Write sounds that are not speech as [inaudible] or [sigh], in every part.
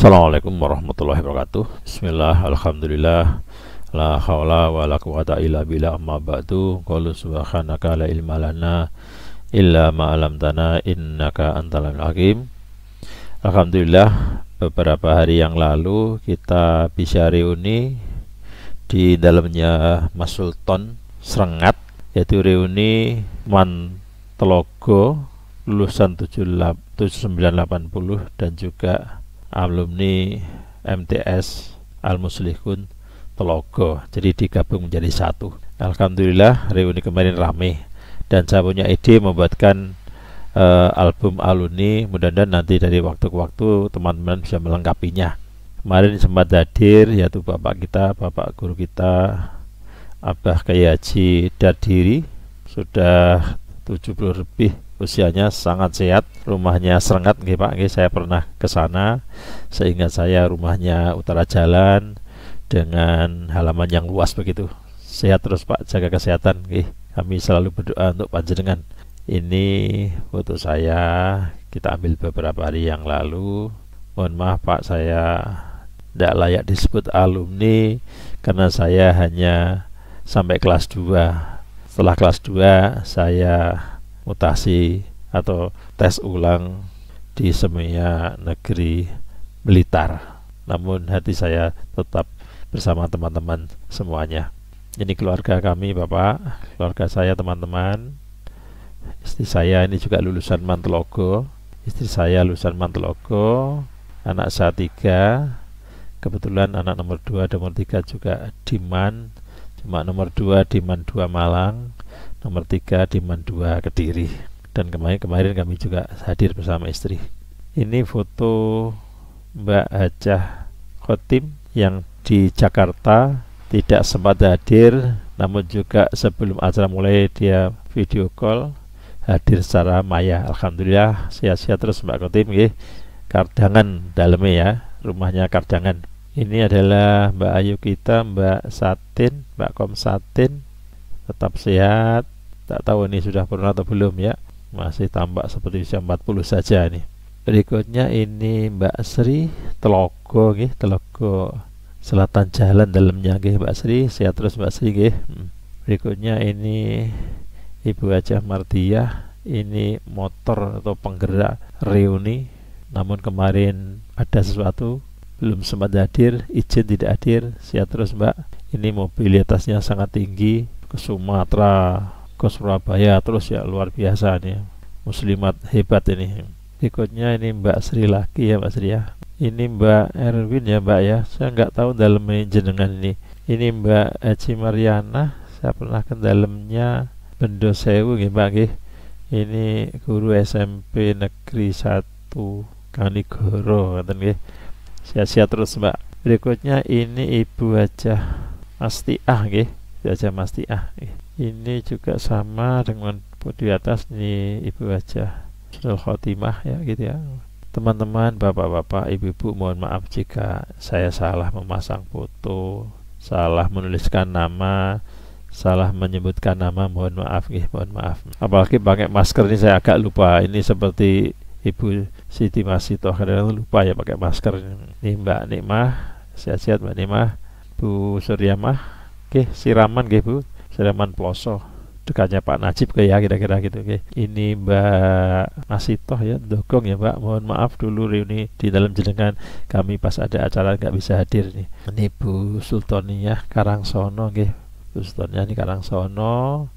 Assalamualaikum warahmatullahi wabarakatuh Bismillah, Alhamdulillah La hawla wa la quwata illa bila amma ba'du Qalu subhanaka la ilma lana Illa tana innaka antalan hakim Alhamdulillah beberapa hari yang lalu kita bisa reuni di dalamnya Mas Sultan Serengat yaitu reuni Man Telogo lulusan 7980 dan juga alumni MTS Al Muslihun Telogo jadi digabung menjadi satu Alhamdulillah reuni kemarin ramai dan saya punya ide membuatkan uh, album alumni mudah-mudahan nanti dari waktu ke waktu teman-teman bisa melengkapinya kemarin sempat hadir yaitu bapak kita bapak guru kita Abah Kayaji Dadiri sudah 70 lebih usianya sangat sehat rumahnya serengat nggih Pak nggih saya pernah ke sana sehingga saya rumahnya utara jalan dengan halaman yang luas begitu sehat terus Pak jaga kesehatan nggih kami selalu berdoa untuk panjenengan ini foto saya kita ambil beberapa hari yang lalu mohon maaf Pak saya tidak layak disebut alumni karena saya hanya sampai kelas 2 setelah kelas 2 saya mutasi atau tes ulang di semuanya Negeri militer. namun hati saya tetap bersama teman-teman semuanya ini keluarga kami Bapak keluarga saya teman-teman istri saya ini juga lulusan Mantelogo istri saya lulusan Mantelogo anak saya tiga kebetulan anak nomor dua dan nomor tiga juga Diman Cuma nomor 2 di 2 Malang, nomor 3 di 2 Kediri. Dan kemarin kemarin kami juga hadir bersama istri. Ini foto Mbak Hajah Khotim yang di Jakarta tidak sempat hadir namun juga sebelum acara mulai dia video call hadir secara maya Alhamdulillah sia-sia terus Mbak Khotim nggih kardangan dalamnya ya rumahnya kardangan ini adalah Mbak Ayu kita Mbak Satin Mbak Kom Satin tetap sehat tak tahu ini sudah pernah atau belum ya masih tampak seperti usia 40 saja nih berikutnya ini Mbak Sri Telogo nggih Telogo Selatan Jalan dalamnya nggih Mbak Sri sehat terus Mbak Sri nggih hmm. berikutnya ini Ibu Aceh Martiah, ini motor atau penggerak reuni namun kemarin ada sesuatu belum sempat hadir, izin tidak hadir, siap terus mbak, ini mobilitasnya sangat tinggi ke Sumatera, ke Surabaya, terus ya luar biasa nih, muslimat hebat ini. Berikutnya ini Mbak Sri Laki ya Mbak Sri ya. Ini Mbak Erwin ya Mbak ya, saya nggak tahu dalam jenengan ini. Ini Mbak Eci Mariana, saya pernah ke dalamnya Bendo Sewu ya Mbak ya. Ini guru SMP Negeri 1 Kanigoro, katanya. Sia-sia terus, Mbak. Berikutnya ini Ibu aja pasti Mastiah gih. Ibu ah Mastiah. Ini juga sama dengan di atas nih, Ibu aja Husnul Khotimah ya gitu ya. Teman-teman, bapak-bapak, ibu-ibu mohon maaf jika saya salah memasang foto, salah menuliskan nama, salah menyebutkan nama, mohon maaf nih, mohon maaf. Apalagi pakai masker ini saya agak lupa. Ini seperti ibu Siti Masito kadang lupa ya pakai masker nih Mbak Nikmah sehat-sehat Mbak Nikmah Bu Suryamah oke siraman keh Bu siraman Ploso dekatnya Pak Najib ke ya kira-kira gitu oke ini Mbak Masito ya dukung ya Mbak mohon maaf dulu reuni di dalam jenengan kami pas ada acara nggak bisa hadir nih ini Bu Sultania Karangsono nggih Bu Sultania ini Karangsono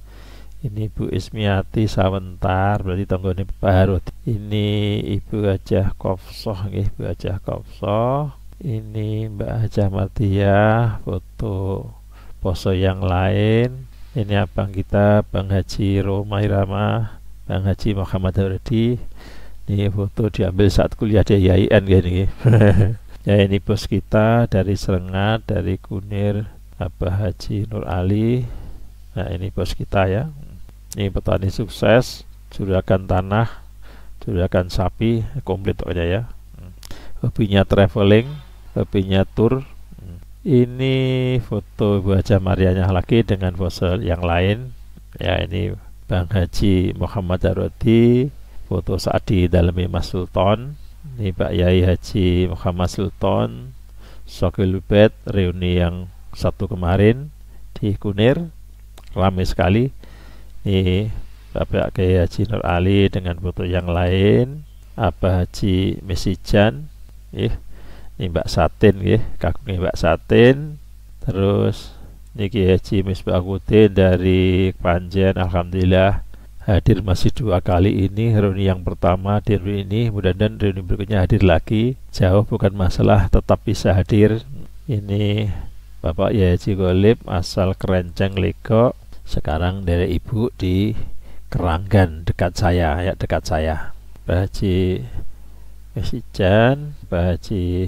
ini Bu Ismiati Sawentar berarti tanggone Pak Harud ini Ibu Aja Kofsoh nih Ibu aja Kofsoh ini Mbak Hajah Matiah foto poso yang lain ini abang kita Bang Haji Roma Irama Bang Haji Muhammad Harudi ini foto diambil saat kuliah di IAIN gini [laughs] ya ini bos kita dari Serengat dari Kunir Abah Haji Nur Ali Nah ini bos kita ya ini petani sukses juragan tanah juragan sapi komplit aja ya hobinya traveling hobinya tour ini foto Bu Marianya lagi dengan pose yang lain ya ini Bang Haji Muhammad Darodi foto saat di dalam Mas Sultan ini Pak Yai Haji Muhammad Sultan Sokil reuni yang satu kemarin di Kunir ramai sekali ini Bapak Kiai Haji Nur Ali dengan foto yang lain apa Haji Mesijan ih ini Mbak Satin nggih nih Mbak Satin terus niki Haji Misbahuddin dari Panjen alhamdulillah hadir masih dua kali ini reuni yang pertama di reuni ini mudah-mudahan reuni berikutnya hadir lagi jauh bukan masalah tetap bisa hadir ini Bapak Yaji Golib asal Kerenceng legok sekarang dari ibu di Keranggan dekat saya ya dekat saya Pak Haji Sijan Pak Haji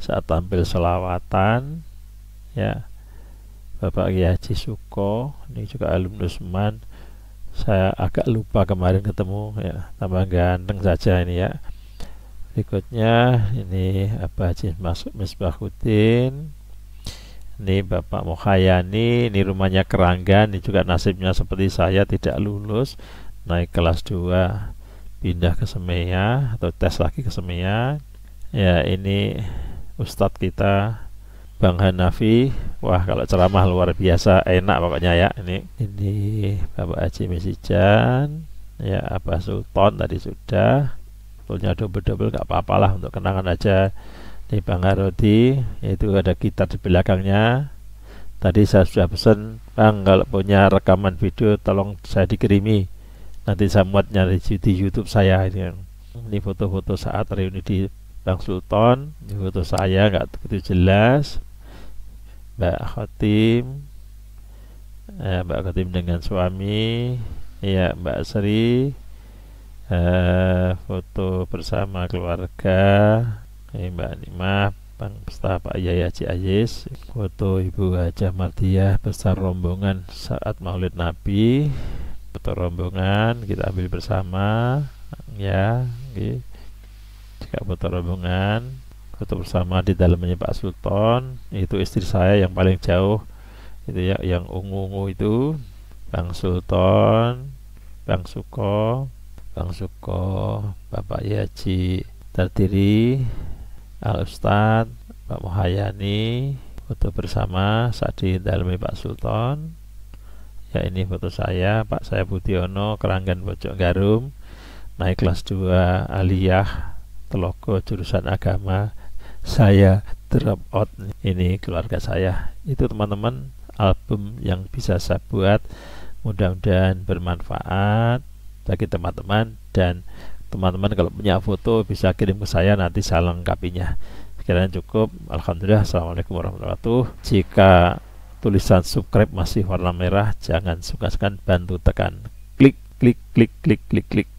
saat tampil selawatan ya Bapak Kiai Haji Suko ini juga alumni Usman, saya agak lupa kemarin ketemu ya tambah ganteng saja ini ya berikutnya ini apa Haji masuk Misbahudin, nih Bapak Mohayani ini rumahnya Keranggan ini juga nasibnya seperti saya tidak lulus naik kelas 2 pindah ke Semeya atau tes lagi ke Semeya ya ini Ustadz kita Bang Hanafi wah kalau ceramah luar biasa enak pokoknya ya ini ini Bapak Haji Misijan ya apa Sultan tadi sudah punya double-double gak apa-apalah untuk kenangan aja Bang Harodi yaitu ada gitar di belakangnya tadi saya sudah pesan Bang kalau punya rekaman video tolong saya dikirimi nanti saya muatnya di, di YouTube saya ini ini foto-foto saat reuni di Bang Sultan ini foto saya nggak begitu jelas Mbak Khotim eh, Mbak Khotim dengan suami ya Mbak Sri eh, foto bersama keluarga Eh, Mbak Nima Bang Staf Ayah Cik Ayis Foto Ibu Hajah Mardiah besar rombongan saat maulid Nabi Foto rombongan kita ambil bersama ya okay. Jika foto rombongan foto bersama di dalamnya Pak Sultan itu istri saya yang paling jauh itu ya yang ungu-ungu itu Bang Sultan Bang Suko Bang Suko Bapak Yaji terdiri Al Ustad Pak Muhayani foto bersama saat dalamnya Pak Sultan ya ini foto saya Pak saya Putiono Keranggan Pojok Garum naik kelas 2 aliyah teloko jurusan agama saya drop out ini keluarga saya itu teman-teman album yang bisa saya buat mudah-mudahan bermanfaat bagi teman-teman dan teman-teman kalau punya foto bisa kirim ke saya nanti saya lengkapinya sekiranya cukup Alhamdulillah Assalamualaikum warahmatullahi wabarakatuh jika tulisan subscribe masih warna merah jangan suka-suka bantu tekan klik klik klik klik klik klik